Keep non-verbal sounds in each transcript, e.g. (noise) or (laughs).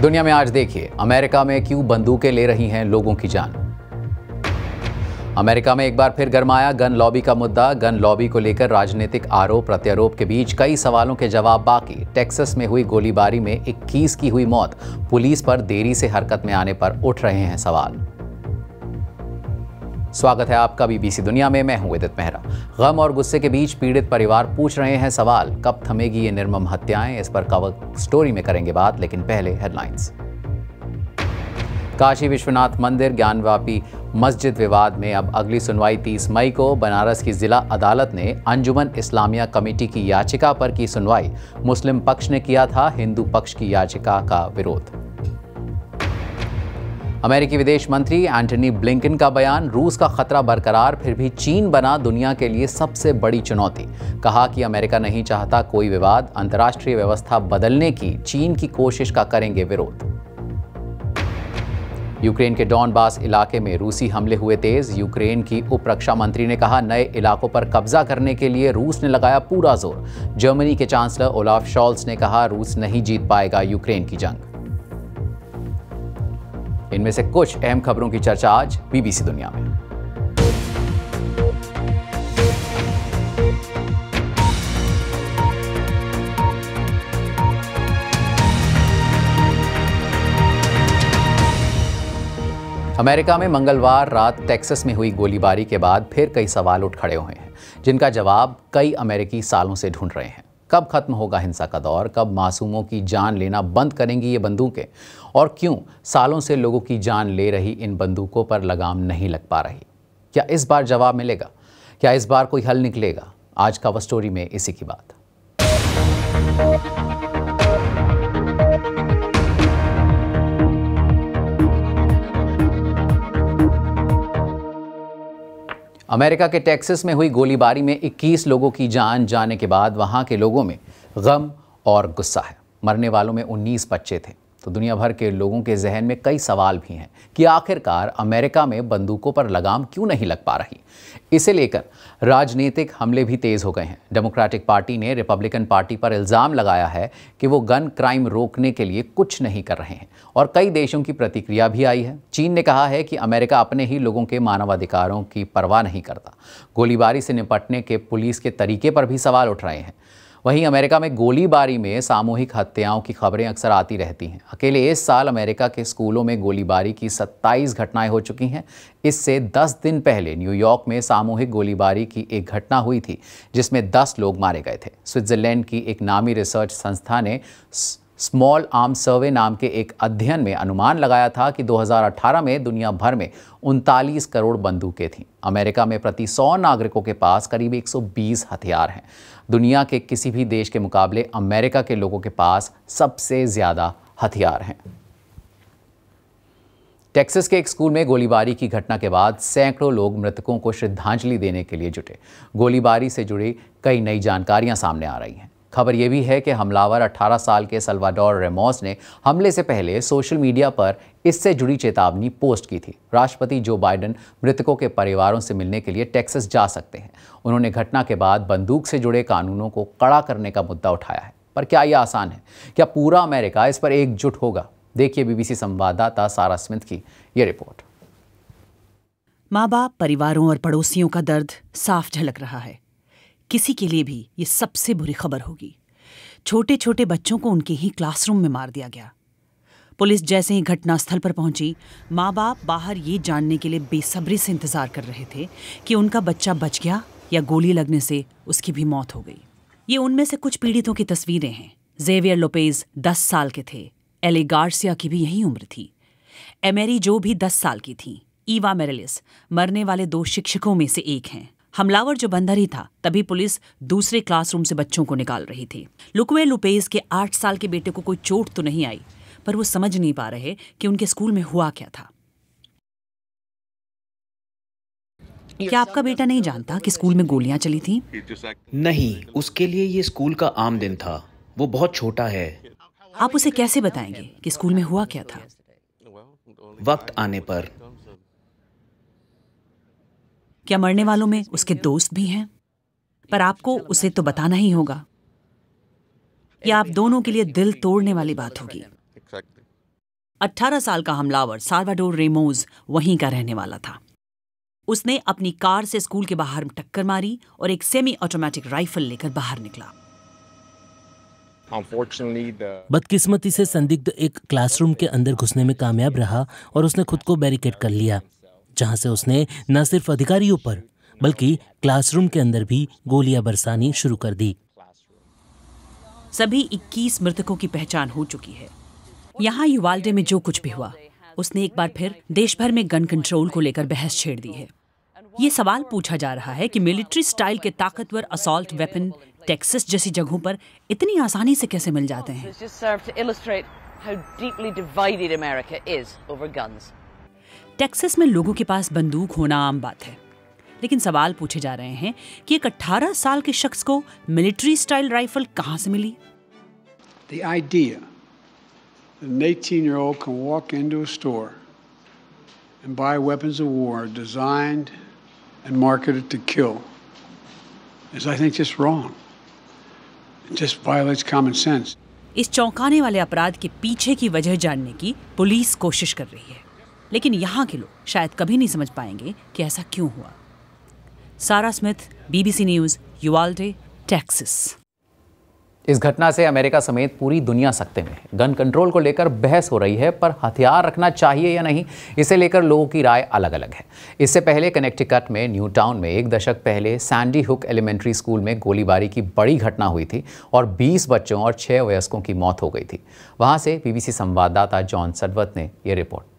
दुनिया में आज देखिए अमेरिका में क्यों बंदूकें ले रही हैं लोगों की जान अमेरिका में एक बार फिर गरमाया गन लॉबी का मुद्दा गन लॉबी को लेकर राजनीतिक आरोप प्रत्यारोप के बीच कई सवालों के जवाब बाकी टेक्सस में हुई गोलीबारी में 21 की हुई मौत पुलिस पर देरी से हरकत में आने पर उठ रहे हैं सवाल स्वागत है आपका बीबीसी दुनिया में मैं हूं विदित मेहरा गम और गुस्से के बीच पीड़ित परिवार पूछ रहे हैं सवाल कब थमेगी ये निर्मम हत्याएं इस पर कवक स्टोरी में करेंगे बात लेकिन पहले हेडलाइंस काशी विश्वनाथ मंदिर ज्ञानवापी मस्जिद विवाद में अब अगली सुनवाई 30 मई को बनारस की ज़िला अदालत ने अंजुमन इस्लामिया कमेटी की याचिका पर की सुनवाई मुस्लिम पक्ष ने किया था हिंदू पक्ष की याचिका का विरोध अमेरिकी विदेश मंत्री एंटनी ब्लिंकन का बयान रूस का खतरा बरकरार फिर भी चीन बना दुनिया के लिए सबसे बड़ी चुनौती कहा कि अमेरिका नहीं चाहता कोई विवाद अंतर्राष्ट्रीय व्यवस्था बदलने की चीन की कोशिश का करेंगे विरोध यूक्रेन के डॉनबास इलाके में रूसी हमले हुए तेज यूक्रेन की उप रक्षा मंत्री ने कहा नए इलाकों पर कब्जा करने के लिए रूस ने लगाया पूरा जोर जर्मनी के चांसलर ओलाफ शॉल्स ने कहा रूस नहीं जीत पाएगा यूक्रेन की जंग इनमें से कुछ अहम खबरों की चर्चा आज बीबीसी दुनिया में अमेरिका में मंगलवार रात टेक्सस में हुई गोलीबारी के बाद फिर कई सवाल उठ खड़े हुए हैं जिनका जवाब कई अमेरिकी सालों से ढूंढ रहे हैं कब ख़त्म होगा हिंसा का दौर कब मासूमों की जान लेना बंद करेंगी ये बंदूकें और क्यों सालों से लोगों की जान ले रही इन बंदूकों पर लगाम नहीं लग पा रही क्या इस बार जवाब मिलेगा क्या इस बार कोई हल निकलेगा आज का वस्टोरी स्टोरी में इसी की बात अमेरिका के टेक्सस में हुई गोलीबारी में 21 लोगों की जान जाने के बाद वहाँ के लोगों में गम और गुस्सा है मरने वालों में 19 बच्चे थे तो दुनिया भर के लोगों के जहन में कई सवाल भी हैं कि आखिरकार अमेरिका में बंदूकों पर लगाम क्यों नहीं लग पा रही इसे लेकर राजनीतिक हमले भी तेज़ हो गए हैं डेमोक्रेटिक पार्टी ने रिपब्लिकन पार्टी पर इल्ज़ाम लगाया है कि वो गन क्राइम रोकने के लिए कुछ नहीं कर रहे हैं और कई देशों की प्रतिक्रिया भी आई है चीन ने कहा है कि अमेरिका अपने ही लोगों के मानवाधिकारों की परवाह नहीं करता गोलीबारी से निपटने के पुलिस के तरीके पर भी सवाल उठ रहे हैं वहीं अमेरिका में गोलीबारी में सामूहिक हत्याओं की खबरें अक्सर आती रहती हैं अकेले इस साल अमेरिका के स्कूलों में गोलीबारी की 27 घटनाएं हो चुकी हैं इससे 10 दिन पहले न्यूयॉर्क में सामूहिक गोलीबारी की एक घटना हुई थी जिसमें 10 लोग मारे गए थे स्विट्जरलैंड की एक नामी रिसर्च संस्था ने स्मॉल आर्म सर्वे नाम के एक अध्ययन में अनुमान लगाया था कि 2018 में दुनिया भर में उनतालीस करोड़ बंदूकें थीं अमेरिका में प्रति सौ नागरिकों के पास करीब 120 हथियार हैं दुनिया के किसी भी देश के मुकाबले अमेरिका के लोगों के पास सबसे ज़्यादा हथियार हैं टेक्सस के एक स्कूल में गोलीबारी की घटना के बाद सैकड़ों लोग मृतकों को श्रद्धांजलि देने के लिए जुटे गोलीबारी से जुड़ी कई नई जानकारियां सामने आ रही हैं खबर यह भी है कि हमलावर 18 साल के सलवाडोर रेमोस ने हमले से पहले सोशल मीडिया पर इससे जुड़ी चेतावनी पोस्ट की थी राष्ट्रपति जो बाइडन मृतकों के परिवारों से मिलने के लिए टेक्सस जा सकते हैं उन्होंने घटना के बाद बंदूक से जुड़े कानूनों को कड़ा करने का मुद्दा उठाया है पर क्या यह आसान है क्या पूरा अमेरिका इस पर एकजुट होगा देखिए बीबीसी संवाददाता सारा स्मिथ की ये रिपोर्ट माँ बाप परिवारों और पड़ोसियों का दर्द साफ झलक रहा है किसी के लिए भी ये सबसे बुरी खबर होगी छोटे छोटे बच्चों को उनके ही क्लासरूम में मार दिया गया पुलिस जैसे ही घटनास्थल पर पहुंची माँ बाप बाहर ये जानने के लिए बेसब्री से इंतजार कर रहे थे कि उनका बच्चा बच गया या गोली लगने से उसकी भी मौत हो गई ये उनमें से कुछ पीड़ितों की तस्वीरें हैं जेवियर लोपेज दस साल के थे एले गार्सिया की भी यही उम्र थी एमेरी जो भी दस साल की थी ईवा मेरेलिस मरने वाले दो शिक्षकों में से एक हैं हमलावर जो बंदर ही था तभी पुलिस दूसरे क्लासरूम से बच्चों को निकाल रही थी लुकवे लुपेज के आठ साल के बेटे को कोई चोट तो नहीं आई पर वो समझ नहीं पा रहे कि उनके स्कूल में हुआ क्या था क्या आपका बेटा नहीं जानता कि स्कूल में गोलियां चली थी नहीं उसके लिए ये स्कूल का आम दिन था वो बहुत छोटा है आप उसे कैसे बताएंगे कि स्कूल में हुआ क्या था वक्त आने पर क्या मरने वालों में उसके दोस्त भी हैं पर आपको उसे तो बताना ही होगा यह आप दोनों के लिए दिल तोड़ने वाली बात होगी 18 साल का हमलावर सार्वाडोर रेमोज वहीं का रहने वाला था उसने अपनी कार से स्कूल के बाहर टक्कर मारी और एक सेमी ऑटोमेटिक राइफल लेकर बाहर निकला बदकिस्मती से संदिग्ध एक क्लासरूम के अंदर घुसने में कामयाब रहा और उसने खुद को बैरिकेड कर लिया जहां से उसने न सिर्फ अधिकारियों पर बल्कि क्लासरूम के अंदर भी गोलियां बरसानी शुरू कर दी सभी 21 मृतकों की पहचान हो चुकी है यहाँ युवाल्डे में जो कुछ भी हुआ उसने एक बार फिर देश भर में गन कंट्रोल को लेकर बहस छेड़ दी है ये सवाल पूछा जा रहा है कि मिलिट्री स्टाइल के ताकतवर असॉल्ट वेपन टेक्सस जैसी जगहों पर इतनी आसानी से कैसे मिल जाते हैं टेक्सास में लोगों के पास बंदूक होना आम बात है लेकिन सवाल पूछे जा रहे हैं कि एक 18 साल के शख्स को मिलिट्री स्टाइल राइफल कहां से मिली The idea that an 18 year old can walk into a store and buy weapons of war designed and marketed to kill is, I think, just wrong. It just violates common sense. इस चौंकाने वाले अपराध के पीछे की वजह जानने की पुलिस कोशिश कर रही है लेकिन यहाँ के लोग शायद कभी नहीं समझ पाएंगे कि ऐसा क्यों हुआ Sarah Smith BBC News Uvalde Texas इस घटना से अमेरिका समेत पूरी दुनिया सकते में गन कंट्रोल को लेकर बहस हो रही है पर हथियार रखना चाहिए या नहीं इसे लेकर लोगों की राय अलग अलग है इससे पहले कनेक्टिकट में न्यू टाउन में एक दशक पहले सैंडी हुक एलिमेंट्री स्कूल में गोलीबारी की बड़ी घटना हुई थी और 20 बच्चों और 6 वयस्कों की मौत हो गई थी वहाँ से बीबीसी संवाददाता जॉन सडवत ने ये रिपोर्ट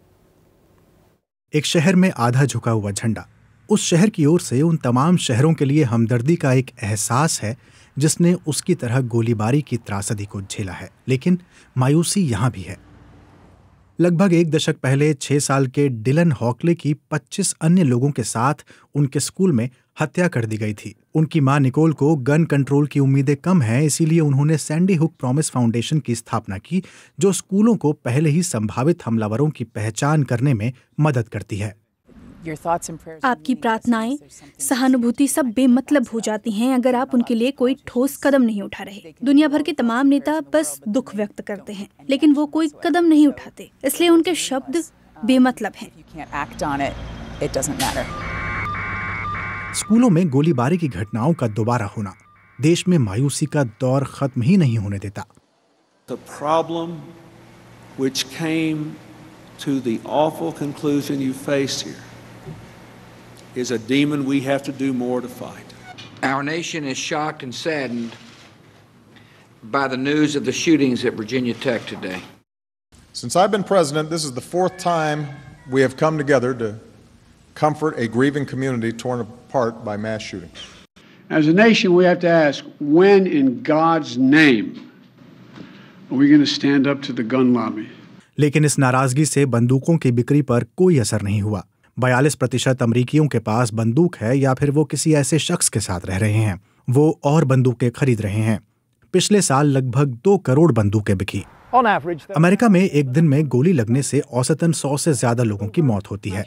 एक शहर में आधा झुका हुआ झंडा उस शहर की ओर से उन तमाम शहरों के लिए हमदर्दी का एक एहसास है जिसने उसकी तरह गोलीबारी की त्रासदी को झेला है लेकिन मायूसी यहां भी है लगभग एक दशक पहले छह साल के डिलन हॉकले की 25 अन्य लोगों के साथ उनके स्कूल में हत्या कर दी गई थी उनकी मां निकोल को गन कंट्रोल की उम्मीदें कम हैं इसीलिए उन्होंने सैंडी हुक प्रॉमिस फाउंडेशन की स्थापना की जो स्कूलों को पहले ही संभावित हमलावरों की पहचान करने में मदद करती है आपकी प्रार्थनाएं सहानुभूति सब बेमतलब हो जाती हैं अगर आप उनके लिए कोई ठोस कदम नहीं उठा रहे दुनिया भर के तमाम नेता बस दुख व्यक्त करते हैं लेकिन वो कोई कदम नहीं उठाते इसलिए उनके शब्द बेमतलब हैं स्कूलों में गोलीबारी की घटनाओं का दोबारा होना देश में मायूसी का दौर खत्म ही नहीं होने देता The problem which came to the awful conclusion you face here is a demon we have to do more to fight. Our nation is shocked and saddened by the news of the shootings at Virginia Tech today. Since I've been president, this is the fourth time we have come together to comfort a grieving community torn apart by mass shootings. As a nation, we have to ask when in God's name are we going to stand up to the gun lobby? लेकिन इस नाराजगी से बंदूकों की बिक्री पर कोई असर नहीं हुआ बयालीस प्रतिशत अमरीकियों के पास बंदूक है या फिर वो किसी ऐसे शख्स के साथ रह रहे हैं वो और बंदूकें खरीद रहे हैं पिछले साल लगभग दो करोड़ बंदूकें बिकी अमेरिका में एक दिन में गोली लगने से औसतन 100 से ज्यादा लोगों की मौत होती है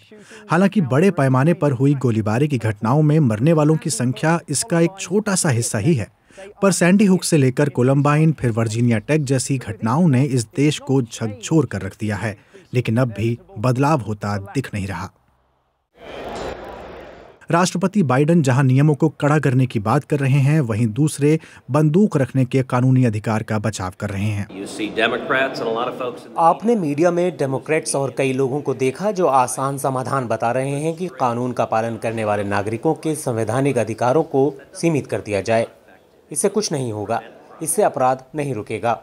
हालांकि बड़े पैमाने पर हुई गोलीबारी की घटनाओं में मरने वालों की संख्या इसका एक छोटा सा हिस्सा ही है पर सैंडी हुक से लेकर कोलम्बाइन फिर वर्जीनिया टेक जैसी घटनाओं ने इस देश को झकझोर कर रख दिया है लेकिन अब भी बदलाव होता दिख नहीं रहा राष्ट्रपति बाइडन जहां नियमों को कड़ा करने की बात कर रहे हैं वहीं दूसरे बंदूक रखने के कानूनी अधिकार का बचाव कर रहे हैं आपने मीडिया में डेमोक्रेट्स और कई लोगों को देखा जो आसान समाधान बता रहे हैं कि कानून का पालन करने वाले नागरिकों के संवैधानिक अधिकारों को सीमित कर दिया जाए इससे कुछ नहीं होगा इससे अपराध नहीं रुकेगा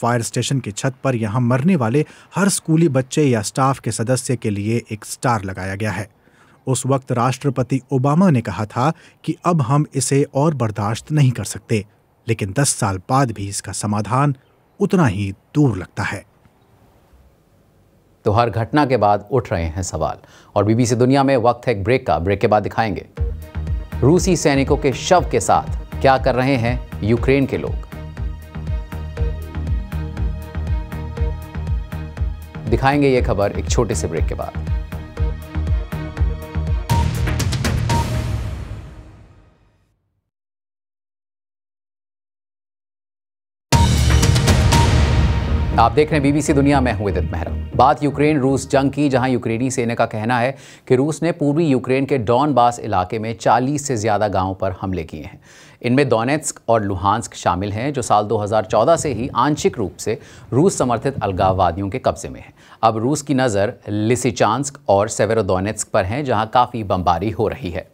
फायर स्टेशन की छत पर यहाँ मरने वाले हर स्कूली बच्चे या स्टाफ के सदस्य के लिए एक स्टार लगाया गया है उस वक्त राष्ट्रपति ओबामा ने कहा था कि अब हम इसे और बर्दाश्त नहीं कर सकते लेकिन 10 साल बाद भी इसका समाधान उतना ही दूर लगता है तो हर घटना के बाद उठ रहे हैं सवाल और बीबीसी दुनिया में वक्त है एक ब्रेक का ब्रेक के बाद दिखाएंगे रूसी सैनिकों के शव के साथ क्या कर रहे हैं यूक्रेन के लोग दिखाएंगे ये खबर एक छोटे से ब्रेक के बाद आप देख रहे हैं बीबीसी दुनिया में हुए दित मेहरा बात यूक्रेन रूस जंग की जहां यूक्रेनी सेना का कहना है कि रूस ने पूर्वी यूक्रेन के डॉनबास इलाके में 40 से ज़्यादा गांवों पर हमले किए हैं इनमें दोनेत्स्क और लुहानस्क शामिल हैं जो साल 2014 से ही आंशिक रूप से रूस समर्थित अलगाववादियों के कब्जे में हैं अब रूस की नज़र लिसिचांस्क और सेवेरोदोनेत्स्क पर हैं जहाँ काफ़ी बमबारी हो रही है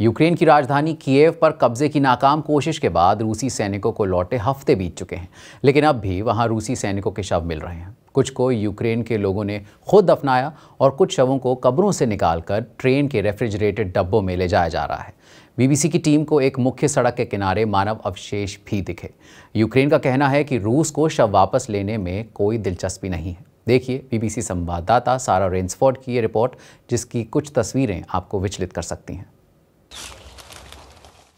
यूक्रेन की राजधानी कीव पर कब्जे की नाकाम कोशिश के बाद रूसी सैनिकों को लौटे हफ्ते बीत चुके हैं लेकिन अब भी वहां रूसी सैनिकों के शव मिल रहे हैं कुछ को यूक्रेन के लोगों ने खुद दफनाया और कुछ शवों को कब्रों से निकालकर ट्रेन के रेफ्रिजरेटेड डब्बों में ले जाया जा रहा है बीबीसी की टीम को एक मुख्य सड़क के किनारे मानव अवशेष भी दिखे यूक्रेन का कहना है कि रूस को शव वापस लेने में कोई दिलचस्पी नहीं है देखिए बीबीसी संवाददाता सारा रेंसफोर्ड की ये रिपोर्ट जिसकी कुछ तस्वीरें आपको विचलित कर सकती हैं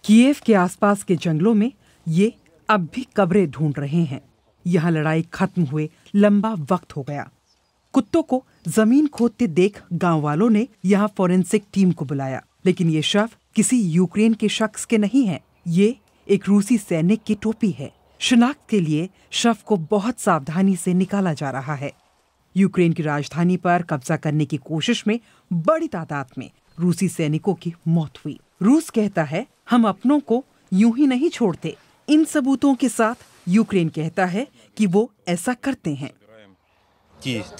कीव के आसपास के जंगलों में ये अब भी कब्रें ढूंढ रहे हैं यहाँ लड़ाई खत्म हुए लंबा वक्त हो गया कुत्तों को जमीन खोदते देख गांव वालों ने यहाँ फोरेंसिक टीम को बुलाया लेकिन ये शव किसी यूक्रेन के शख्स के नहीं है ये एक रूसी सैनिक की टोपी है शिनाख्त के लिए शव को बहुत सावधानी से निकाला जा रहा है यूक्रेन की राजधानी पर कब्जा करने की कोशिश में बड़ी तादाद में रूसी सैनिकों की मौत हुई रूस कहता है हम अपनों को यूं ही नहीं छोड़ते इन सबूतों के साथ यूक्रेन कहता है कि वो ऐसा करते हैं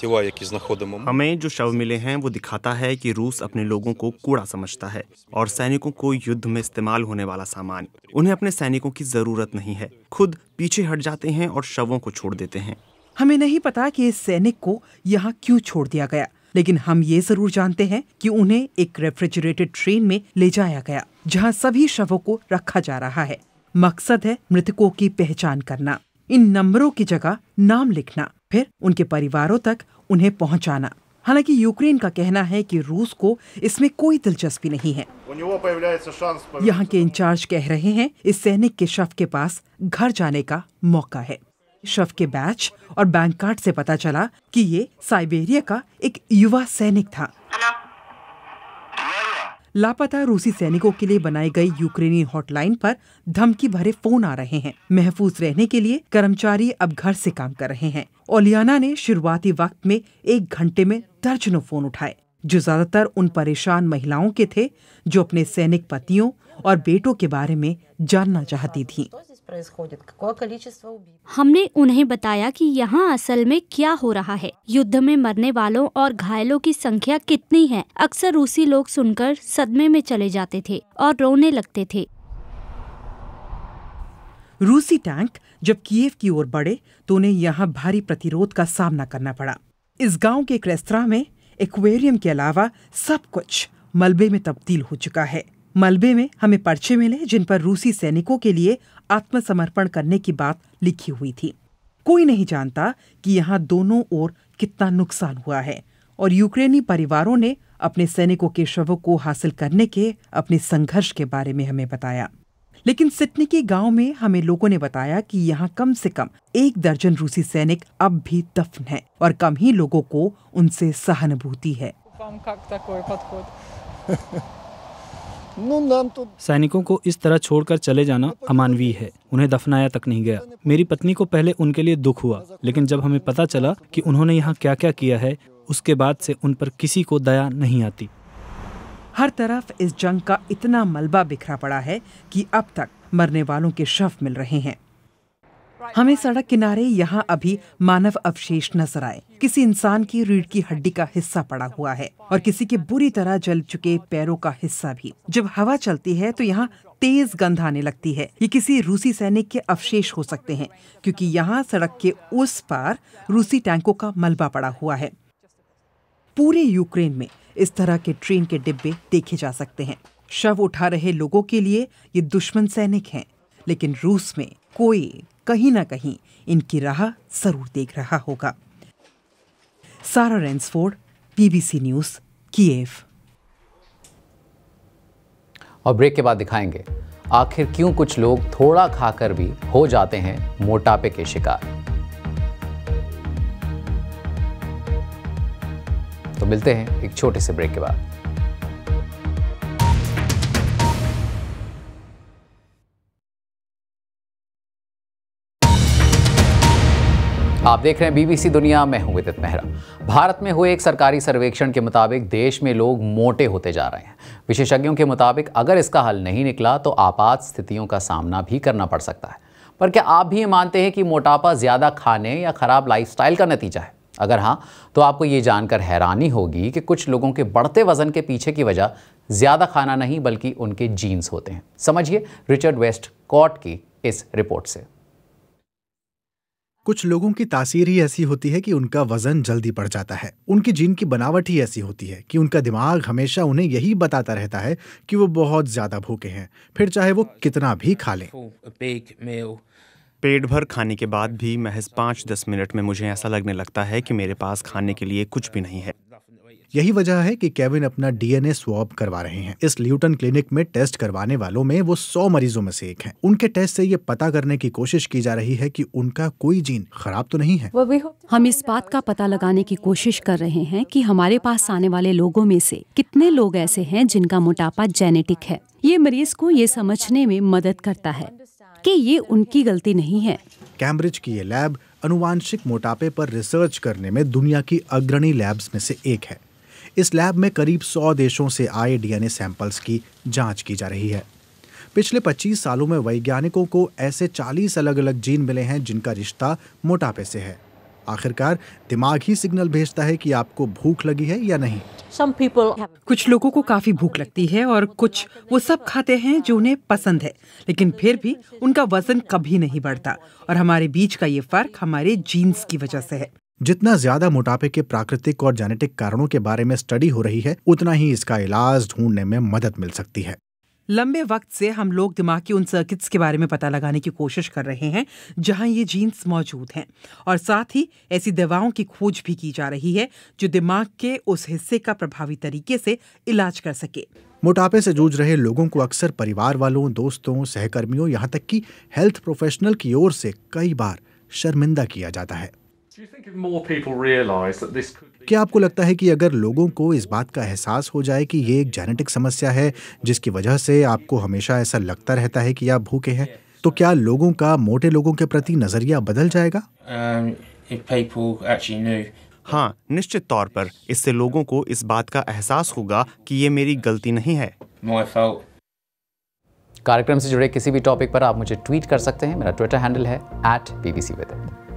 हमें जो शव मिले हैं वो दिखाता है कि रूस अपने लोगों को कूड़ा समझता है और सैनिकों को युद्ध में इस्तेमाल होने वाला सामान उन्हें अपने सैनिकों की जरूरत नहीं है खुद पीछे हट जाते हैं और शवों को छोड़ देते हैं हमें नहीं पता कि इस सैनिक को यहाँ क्यों छोड़ दिया गया लेकिन हम ये जरूर जानते हैं कि उन्हें एक रेफ्रिजरेटेड ट्रेन में ले जाया गया जहां सभी शवों को रखा जा रहा है मकसद है मृतकों की पहचान करना इन नंबरों की जगह नाम लिखना फिर उनके परिवारों तक उन्हें पहुंचाना। हालांकि यूक्रेन का कहना है कि रूस को इसमें कोई दिलचस्पी नहीं है यहाँ के इंचार्ज कह रहे हैं इस सैनिक के शव के पास घर जाने का मौका है शव के बैच और बैंक कार्ड से पता चला कि ये साइबेरिया का एक युवा सैनिक था लापता रूसी सैनिकों के लिए बनाई गई यूक्रेनी हॉटलाइन पर धमकी भरे फोन आ रहे हैं महफूज रहने के लिए कर्मचारी अब घर से काम कर रहे हैं ओलियाना ने शुरुआती वक्त में एक घंटे में दर्जनों फोन उठाए जो ज्यादातर उन परेशान महिलाओं के थे जो अपने सैनिक पतियों और बेटों के बारे में जानना चाहती थी हमने उन्हें बताया कि यहाँ असल में क्या हो रहा है युद्ध में मरने वालों और घायलों की संख्या कितनी है अक्सर रूसी लोग सुनकर सदमे में चले जाते थे और रोने लगते थे रूसी टैंक जब कीव की ओर बढ़े तो उन्हें यहाँ भारी प्रतिरोध का सामना करना पड़ा इस गाँव के एक रेस्तरा में एक्वेरियम के अलावा सब कुछ मलबे में तब्दील हो चुका है मलबे में हमें पर्चे मिले जिन पर रूसी सैनिकों के लिए आत्मसमर्पण करने की बात लिखी हुई थी कोई नहीं जानता कि यहाँ दोनों ओर कितना नुकसान हुआ है और यूक्रेनी परिवारों ने अपने सैनिकों के शवों को हासिल करने के अपने संघर्ष के बारे में हमें बताया लेकिन सिटनी के गांव में हमें लोगों ने बताया कि यहाँ कम से कम एक दर्जन रूसी सैनिक अब भी दफन हैं और कम ही लोगों को उनसे सहानुभूति है (laughs) (laughs) सैनिकों को इस तरह छोड़कर चले जाना अमानवीय है उन्हें दफनाया तक नहीं गया मेरी पत्नी को पहले उनके लिए दुख हुआ लेकिन जब हमें पता चला कि उन्होंने यहाँ क्या क्या किया है उसके बाद से उन पर किसी को दया नहीं आती हर तरफ इस जंग का इतना मलबा बिखरा पड़ा है कि अब तक मरने वालों के शव मिल रहे हैं हमें सड़क किनारे यहाँ अभी मानव अवशेष नजर आए किसी इंसान की रीढ़ की हड्डी का हिस्सा पड़ा हुआ है और किसी के बुरी तरह जल चुके पैरों का हिस्सा भी जब हवा चलती है तो यहाँ तेज गंध आने लगती है ये किसी रूसी सैनिक के अवशेष हो सकते हैं क्योंकि यहाँ सड़क के उस पार रूसी टैंकों का मलबा पड़ा हुआ है पूरे यूक्रेन में इस तरह के ट्रेन के डिब्बे देखे जा सकते हैं शव उठा रहे लोगों के लिए ये दुश्मन सैनिक हैं लेकिन रूस में कोई कहीं ना कहीं इनकी राह जरूर देख रहा होगा Sarah Rainsford BBC News Kyiv और ब्रेक के बाद दिखाएंगे आखिर क्यों कुछ लोग थोड़ा खाकर भी हो जाते हैं मोटापे के शिकार तो मिलते हैं एक छोटे से ब्रेक के बाद आप देख रहे हैं बीबीसी दुनिया में हूं विदित मेहरा भारत में हुए एक सरकारी सर्वेक्षण के मुताबिक देश में लोग मोटे होते जा रहे हैं विशेषज्ञों के मुताबिक अगर इसका हल नहीं निकला तो आपात स्थितियों का सामना भी करना पड़ सकता है पर क्या आप भी ये मानते हैं कि मोटापा ज़्यादा खाने या ख़राब लाइफस्टाइल का नतीजा है अगर हाँ तो आपको ये जानकर हैरानी होगी कि कुछ लोगों के बढ़ते वजन के पीछे की वजह ज़्यादा खाना नहीं बल्कि उनके जीन्स होते हैं समझिए रिचर्ड वेस्ट कॉट की इस रिपोर्ट से कुछ लोगों की तासीर ही ऐसी होती है कि उनका वजन जल्दी बढ़ जाता है उनकी जीन की बनावट ही ऐसी होती है कि उनका दिमाग हमेशा उन्हें यही बताता रहता है कि वो बहुत ज्यादा भूखे हैं फिर चाहे वो कितना भी खा लें पेट भर खाने के बाद भी महज पाँच दस मिनट में मुझे ऐसा लगने लगता है कि मेरे पास खाने के लिए कुछ भी नहीं है यही वजह है कि केविन अपना डीएनए स्वॉब करवा रहे हैं इस ल्यूटन क्लिनिक में टेस्ट करवाने वालों में वो सौ मरीजों में से एक है उनके टेस्ट से ये पता करने की कोशिश की जा रही है की उनका कोई जीन खराब तो नहीं है हम इस बात का पता लगाने की कोशिश कर रहे हैं कि हमारे पास आने वाले लोगों में से कितने लोग ऐसे हैं जिनका मोटापा जेनेटिक है ये मरीज को ये समझने में मदद करता है कि ये उनकी गलती नहीं है कैम्ब्रिज की ये लैब अनुवांशिक मोटापे पर रिसर्च करने में दुनिया की अग्रणी लैब्स में से एक है इस लैब में करीब 100 देशों से आए डीएनए सैंपल्स की जांच की जा रही है पिछले 25 सालों में वैज्ञानिकों को ऐसे 40 अलग अलग जीन मिले हैं जिनका रिश्ता मोटापे से है आखिरकार दिमाग ही सिग्नल भेजता है कि आपको भूख लगी है या नहीं कुछ लोगों को काफी भूख लगती है और कुछ वो सब खाते हैं जो उन्हें पसंद है लेकिन फिर भी उनका वजन कभी नहीं बढ़ता और हमारे बीच का ये फर्क हमारे जीन्स की वजह से है जितना ज्यादा मोटापे के प्राकृतिक और जेनेटिक कारणों के बारे में स्टडी हो रही है उतना ही इसका इलाज ढूंढने में मदद मिल सकती है लंबे वक्त से हम लोग दिमाग के उन सर्किट्स के बारे में पता लगाने की कोशिश कर रहे हैं जहां ये जीन्स मौजूद हैं और साथ ही ऐसी दवाओं की खोज भी की जा रही है जो दिमाग के उस हिस्से का प्रभावी तरीके से इलाज कर सके मोटापे से जूझ रहे लोगों को अक्सर परिवार वालों दोस्तों सहकर्मियों यहाँ तक कि हेल्थ प्रोफेशनल की ओर से कई बार शर्मिंदा किया जाता है क्या आपको लगता है कि अगर लोगों को इस बात का एहसास हो जाए कि ये एक जेनेटिक समस्या है जिसकी वजह से आपको हमेशा ऐसा लगता रहता है कि आप भूखे हैं तो क्या लोगों का मोटे लोगों के प्रति नजरिया बदल जाएगा um, हाँ निश्चित तौर पर इससे लोगों को इस बात का एहसास होगा कि ये मेरी गलती नहीं है कार्यक्रम से जुड़े किसी भी टॉपिक पर आप मुझे ट्वीट कर सकते हैं मेरा ट्विटर हैंडल है एट बी